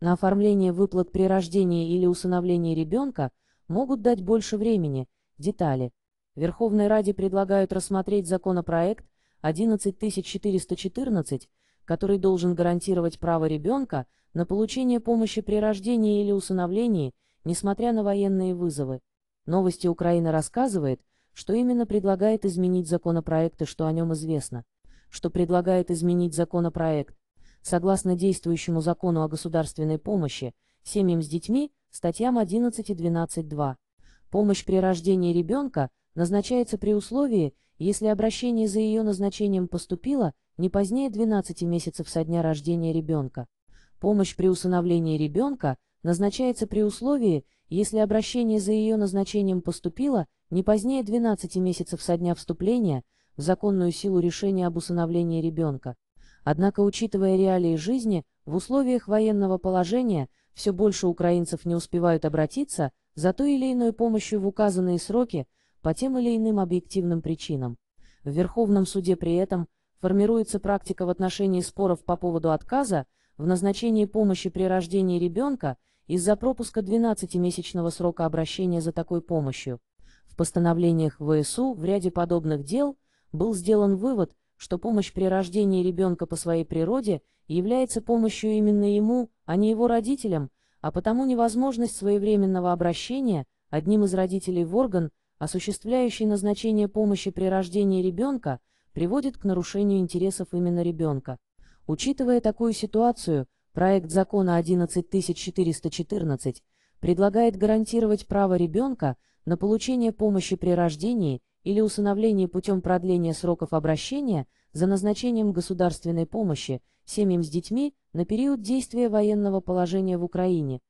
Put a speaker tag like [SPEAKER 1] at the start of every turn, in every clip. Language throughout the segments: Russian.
[SPEAKER 1] На оформление выплат при рождении или усыновлении ребенка могут дать больше времени, детали. Верховной Раде предлагают рассмотреть законопроект 11414, который должен гарантировать право ребенка на получение помощи при рождении или усыновлении, несмотря на военные вызовы. Новости Украина рассказывает, что именно предлагает изменить законопроект и что о нем известно. Что предлагает изменить законопроект, Согласно действующему закону о государственной помощи, семьям с детьми, статьям 11 и 12.2, помощь при рождении ребенка назначается при условии, если обращение за ее назначением поступило не позднее 12 месяцев со дня рождения ребенка. Помощь при усыновлении ребенка назначается при условии, если обращение за ее назначением поступило не позднее 12 месяцев со дня вступления в законную силу решения об усыновлении ребенка. Однако, учитывая реалии жизни, в условиях военного положения все больше украинцев не успевают обратиться за той или иной помощью в указанные сроки по тем или иным объективным причинам. В Верховном суде при этом формируется практика в отношении споров по поводу отказа в назначении помощи при рождении ребенка из-за пропуска 12-месячного срока обращения за такой помощью. В постановлениях ВСУ в ряде подобных дел был сделан вывод, что помощь при рождении ребенка по своей природе является помощью именно ему, а не его родителям, а потому невозможность своевременного обращения одним из родителей в орган, осуществляющий назначение помощи при рождении ребенка, приводит к нарушению интересов именно ребенка. Учитывая такую ситуацию, проект закона 11414 предлагает гарантировать право ребенка на получение помощи при рождении или усыновлении путем продления сроков обращения за назначением государственной помощи семьям с детьми на период действия военного положения в Украине.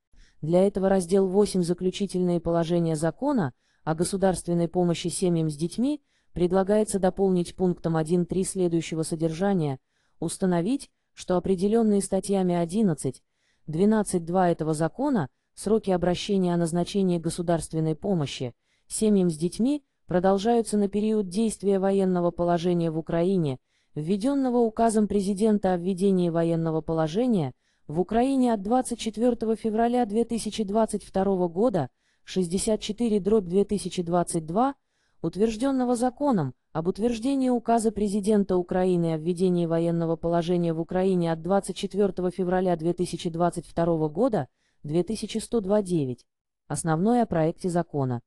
[SPEAKER 1] Для этого раздел 8 «Заключительные положения закона» о государственной помощи семьям с детьми предлагается дополнить пунктом 1.3 следующего содержания «Установить, что определенные статьями 11, 12.2 этого закона – сроки обращения о назначении государственной помощи семьям с детьми продолжаются на период действия военного положения в Украине, введенного указом президента о введении военного положения в Украине от 24 февраля 2022 года 64-2022, утвержденного законом об утверждении указа президента Украины о введении военного положения в Украине от 24 февраля 2022 года 21029. 9 Основное о проекте закона.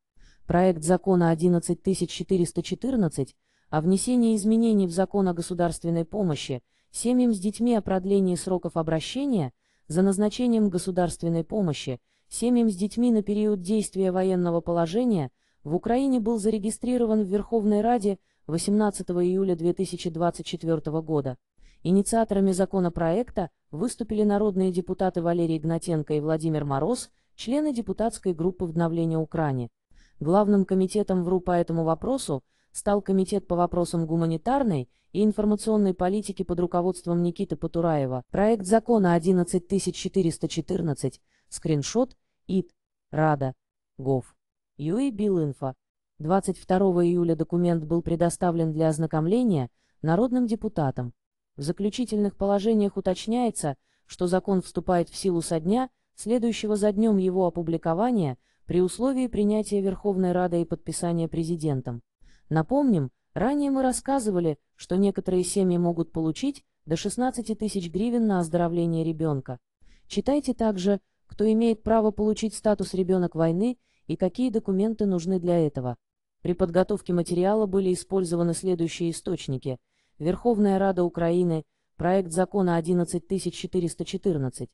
[SPEAKER 1] Проект закона 11414 о внесении изменений в закон о государственной помощи семьям с детьми о продлении сроков обращения за назначением государственной помощи семьям с детьми на период действия военного положения в Украине был зарегистрирован в Верховной Раде 18 июля 2024 года. Инициаторами законопроекта выступили народные депутаты Валерий Игнатенко и Владимир Мороз, члены депутатской группы «Вдновление Украины». Главным комитетом ВРУ по этому вопросу стал Комитет по вопросам гуманитарной и информационной политики под руководством Никиты Потураева. Проект закона 11414, скриншот, ИТ, РАДА, ГОВ, ЮИ Билинфо. 22 июля документ был предоставлен для ознакомления народным депутатам. В заключительных положениях уточняется, что закон вступает в силу со дня, следующего за днем его опубликования, при условии принятия Верховной Радой и подписания президентом. Напомним, ранее мы рассказывали, что некоторые семьи могут получить до 16 тысяч гривен на оздоровление ребенка. Читайте также, кто имеет право получить статус ребенок войны и какие документы нужны для этого. При подготовке материала были использованы следующие источники – Верховная Рада Украины, проект закона 11414,